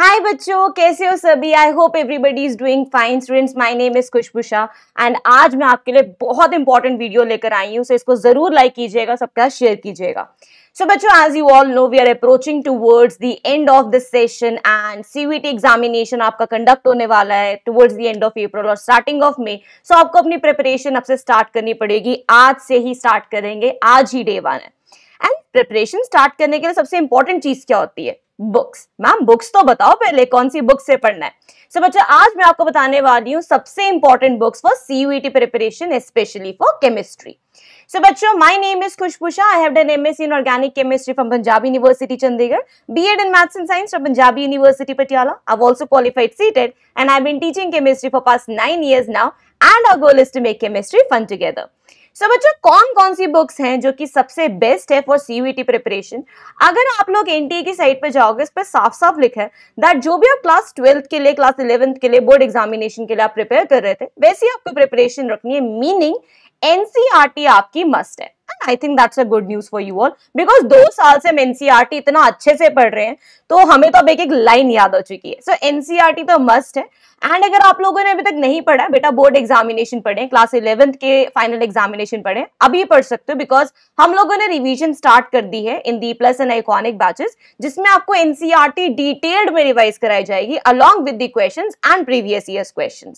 हाय बच्चों कैसे हो सभी I hope everybody is doing fine students my name is Khushbusha and आज मैं आपके लिए बहुत इंपॉर्टेंट वीडियो लेकर आई हूँ सो इसको जरूर लाइक कीजिएगा सबका शेयर कीजिएगा सो बच्चों as you all know we are approaching towards the end of this session and CUET examination आपका कंडक्ट होने वाला है towards the end of April और स्टार्टिंग ऑफ मे सो आपको अपनी प्रिपरेशन अब से स्टार्ट करनी पड़ेगी आज से ही स्टार्ट करेंगे आज ही डे वन है एंड प्रिपरेशन स्टार्ट करने के लिए सबसे इंपॉर्टेंट चीज क्या होती है बुक्स मैम बुक्स तो बताओ पहले कौन सी बुक से पढ़ना है सो so, बच्चा आज मैं आपको बताने वाली हूँ सबसे important books for CUET preparation specially for chemistry so बच्चों my name is Khushbusha I have done MSc in organic chemistry from Punjab university Chandigarh BEd in maths and science from Punjabi university Patiala I have also qualified CTET and I have been teaching chemistry for past nine years now and our goal is to make chemistry fun together so so, बच्चों कौन कौन सी books हैं जो कि सबसे best है for CVT preparation अगर आप लोग एनटीए e की साइट पर जाओगे इस पर साफ साफ लिखा है दैट जो भी आप क्लास ट्वेल्थ के लिए क्लास इलेवंथ के लिए बोर्ड एग्जामिनेशन के लिए आप प्रिपेयर कर रहे थे वैसे ही आपको प्रिपरेशन रखनी है मीनिंग एनसीआरटी e आपकी मस्ट है I think that's a good news for you all because दो साल से हम एनसीआरटी e इतना अच्छे से पढ़ रहे हैं तो हमें तो अब एक एक लाइन याद हो चुकी है सो एनसीआरटी e तो मस्ट है एंड अगर आप लोगों ने अभी तक नहीं पढ़ा है बेटा बोर्ड एग्जामिनेशन पढ़े क्लास इलेवेंथ के फाइनल एग्जामिनेशन पढ़े अभी पढ़ सकते हो बिकॉज हम लोगों ने रिविजन स्टार्ट कर दी है in the plus and iconic batches जिसमें आपको एनसीआरटी डिटेल्ड में रिवाइज कराई जाएगी along with the question and previous year question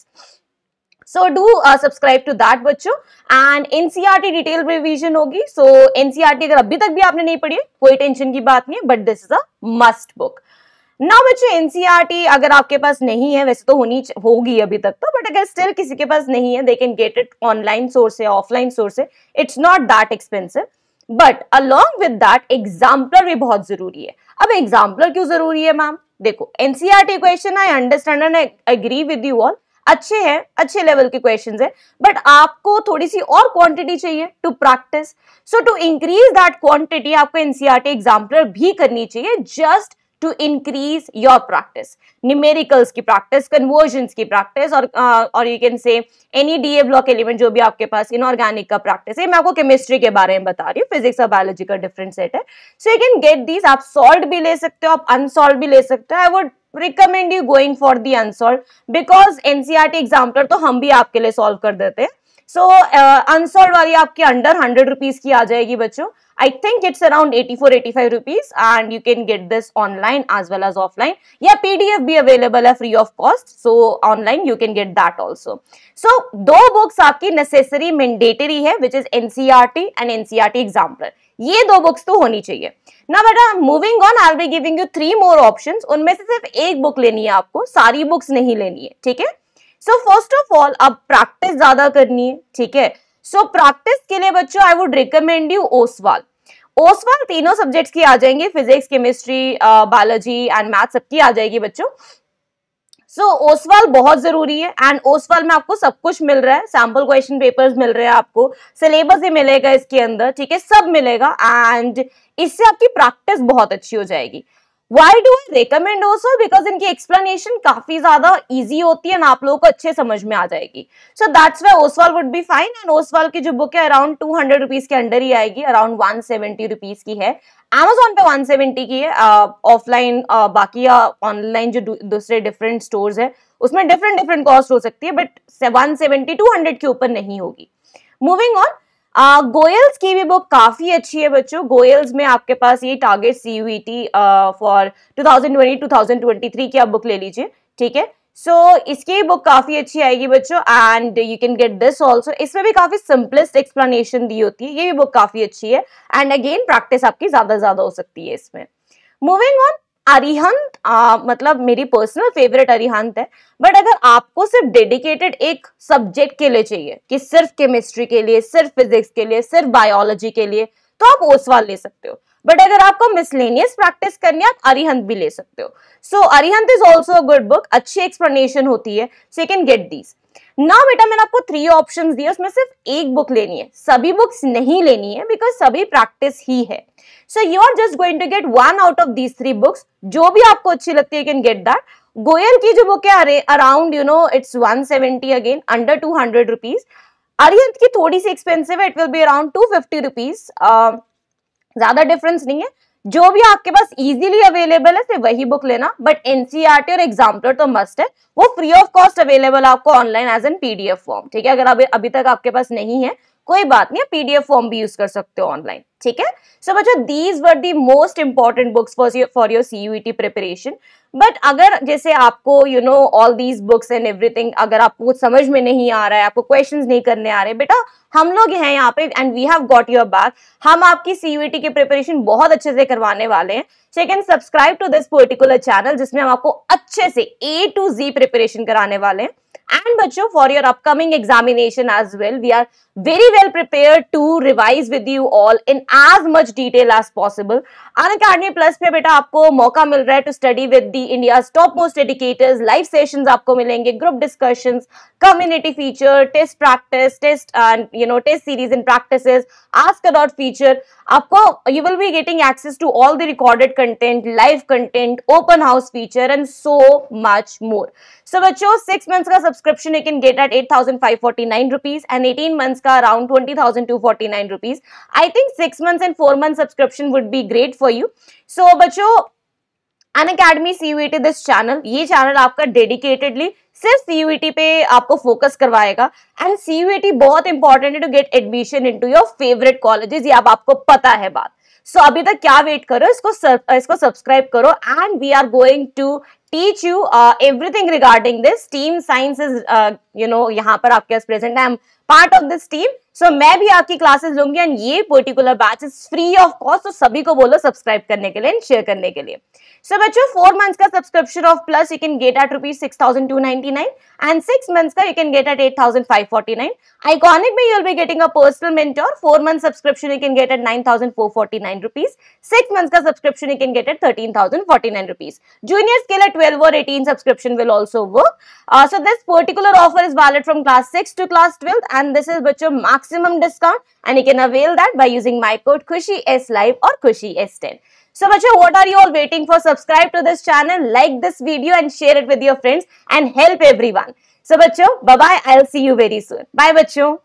so do subscribe to that बच्चों एंड एनसीआरटी डिटेल रिविजन होगी सो एनसीआरटी e अगर अभी तक भी आपने नहीं पढ़ी है कोई टेंशन की बात नहीं है but this is a must book ना बच्चों एनसीआरटी e अगर आपके पास नहीं है वैसे तो होनी होगी अभी तक तो बट अगर स्टिल किसी के पास नहीं है they can get it online source है ऑफलाइन सोर्स है it's not that expensive but along with that exemplar भी बहुत जरूरी है अब एग्जाम्पलर क्यों जरूरी है मैम देखो NCERT question I understand and agree with you all अच्छे हैं अच्छे लेवल के क्वेश्चंस हैं बट आपको थोड़ी सी और क्वांटिटी चाहिए to practice so to increase that quantity आपको एनसीईआरटी एग्जाम्पलर e भी करनी चाहिए just to increase your practice numericals की प्रैक्टिस कन्वर्जन्स की प्रैक्टिस और और you can say any D block element जो भी आपके पास इनऑर्गेनिक का प्रैक्टिस है मैं आपको केमिस्ट्री के बारे में बता रही हूँ फिजिक्स और बायोलॉजी का डिफरेंट सेट है so you can get these आप सॉल्व भी ले सकते हो आप अनसॉल्व भी ले सकते हो I would recommend you going for the unsolved because NCERT exemplar तो हम भी आपके लिए सॉल्व कर देते हैं सो अनसॉल्व वाली आपके अंडर हंड्रेड रुपीज की आ जाएगी बच्चों I think it's around 84 85 rupees and you can get this online as well as offline. Yeah, PDF be available are free of cost. So online you can get that also. So दो books आपकी necessary mandatory है which is NCRT and NCRT exemplar. ये दो books तो होनी चाहिए ना बेटा moving on I be giving you three more option उनमें से सिर्फ एक बुक लेनी है आपको सारी बुक्स नहीं लेनी है ठीक है सो फर्स्ट ऑफ ऑल अब प्रैक्टिस ज्यादा करनी है ठीक है सो प्रैक्टिस के लिए बच्चों I would recommend you Oswaal Oswaal तीनों सब्जेक्ट्स की आ जाएंगे physics chemistry biology and math सबकी आ जाएगी बच्चों सो so, ओसवाल बहुत जरूरी है एंड ओसवाल में आपको सब कुछ मिल रहा है सैम्पल क्वेश्चन पेपर्स मिल रहे हैं आपको सिलेबस ही मिलेगा इसके अंदर ठीक है सब मिलेगा एंड इससे आपकी प्रैक्टिस बहुत अच्छी हो जाएगी why do I recommend also because इनकी एक्सप्लेनेशन काफी ज्यादा ईजी होती है आप लोगों को अच्छे समझ में आ जाएगी so that's why Oswaal would be fine and Oswaal की जो बुक है अराउंड टू हंड्रेड रुपीज के अंडर ही आएगी अराउंड वन सेवेंटी रुपीज की है एमेजोन पे वन सेवेंटी की है ऑफलाइन बाकी ऑनलाइन जो दूसरे डिफरेंट स्टोर है उसमें डिफरेंट डिफरेंट कॉस्ट हो सकती है but one seventy two hundred के ऊपर नहीं होगी मूविंग ऑन गोयल्स की भी बुक काफ़ी अच्छी है बच्चों गोयल्स में आपके पास ये target C U T for two thousand की आप बुक ले लीजिए ठीक है सो so, इसकी बुक काफ़ी अच्छी आएगी बच्चों and you can get this also इसमें भी काफ़ी सिंपलेस्ट एक्सप्लेनेशन दी होती है ये भी बुक काफ़ी अच्छी है एंड अगेन प्रैक्टिस आपकी ज़्यादा ज़्यादा हो सकती है इसमें मूविंग ऑन अरिहंत मतलब मेरी पर्सनल फेवरेट अरिहंत है बट अगर आपको सिर्फ डेडिकेटेड एक सब्जेक्ट के लिए चाहिए कि सिर्फ केमिस्ट्री के लिए सिर्फ फिजिक्स के लिए सिर्फ बायोलॉजी के लिए तो आप ओसवाल ले सकते हो बट अगर आपको मिसलेनियस प्रैक्टिस करनी है आप अरिहंत भी ले सकते हो so Arihant is also a good book अच्छी एक्सप्लेनेशन होती है so you can get these ना बेटा मैंने आपको थ्री ऑप्शन दिए उसमें सिर्फ एक बुक लेनी है सभी बुक्स नहीं लेनी है बिकॉज सभी प्रैक्टिस ही है so you are just going to get one out of these three books जो भी आपको अच्छी लगती है कैन गेट दैट गोयल की जो बुक है around you know it's one seventy again under two hundred rupees Arihant की थोड़ी सी एक्सपेंसिव है it will be around two fifty rupees ज्यादा डिफरेंस नहीं है जो भी आपके पास इजीली अवेलेबल है सिर्फ वही बुक लेना बट एनसीईआरटी e और एग्जाम्पलर तो मस्ट है वो फ्री ऑफ कॉस्ट अवेलेबल आपको online as an PDF form ठीक है अगर अभी अभी तक आपके पास नहीं है कोई बात नहीं पीडीएफ फॉर्म भी यूज कर सकते हो ऑनलाइन ठीक है सो बच्चों these were the most important books for your for your CUT preparation but अगर जैसे आपको you know all these books and everything अगर आपको कुछ समझ में नहीं आ रहा है आपको क्वेश्चन नहीं करने आ रहे बेटा हम लोग हैं यहाँ पे and we have got your back हम आपकी सीयूटी e की प्रिपरेशन बहुत अच्छे से करवाने वाले हैं so can subscribe to this particular channel जिसमें हम आपको अच्छे से ए टू जी प्रिपरेशन कराने वाले हैं and bacho for your upcoming examination as well we are very well prepared to revise with you all in as much detail as possible an plus पे बेटा आपको मौका मिल रहा to study with the India's top most educators live sessions आपको मिलेंगे group discussions community feature test practice test and you know test series and practices ask a dot feature आपको you will be getting access to all the recorded content live content open house feature and so much more so बच्चों 6 months subscription you can get at 8,549 rupees and 18 months ka around 20,249 rupees. I think 6 months and 4 months subscription would be great for you. So, bacho, Unacademy CUET this channel ये channel आपका dedicatedly सिर्फ CUET e पे आपको focus करवाएगा and CUET e बहुत important है to get admission into your favourite colleges ये आप आपको पता है बात सो so, अभी तक क्या वेट करो इसको सर, इसको सब्सक्राइब करो and we are going to teach you uh, everything regarding this. Team science is, uh, you know, यहाँ पर आपके पास present है. I'm part of this team so मैं भी आपकी क्लासेस लूंगी एंड ये particular batch is free of cost तो सभी को बोलो सब्सक्राइब करने के लिए एंड शेयर करने के लिए सो so, बच्चों फोर मंथ्स का subscription of plus you can get at rupees six thousand two ninety nine and six months का you can get at eight thousand five forty nine iconic में you will be getting a personal mentor four month subscription you can get at nine thousand four forty nine rupees six months का subscription you can get at thirteen thousand forty nine rupees junior scale at twelve और eighteen subscription will also work so this particular offer is valid from class six to class twelfth and this is but your maximum discount and you can avail that by using my code Kushi S Live or Kushi S10. So bacha, what are you all waiting for? Subscribe to this channel, like this video and share it with your friends and help everyone. So bacho, bye-bye. I'll see you very soon. Bye bacho.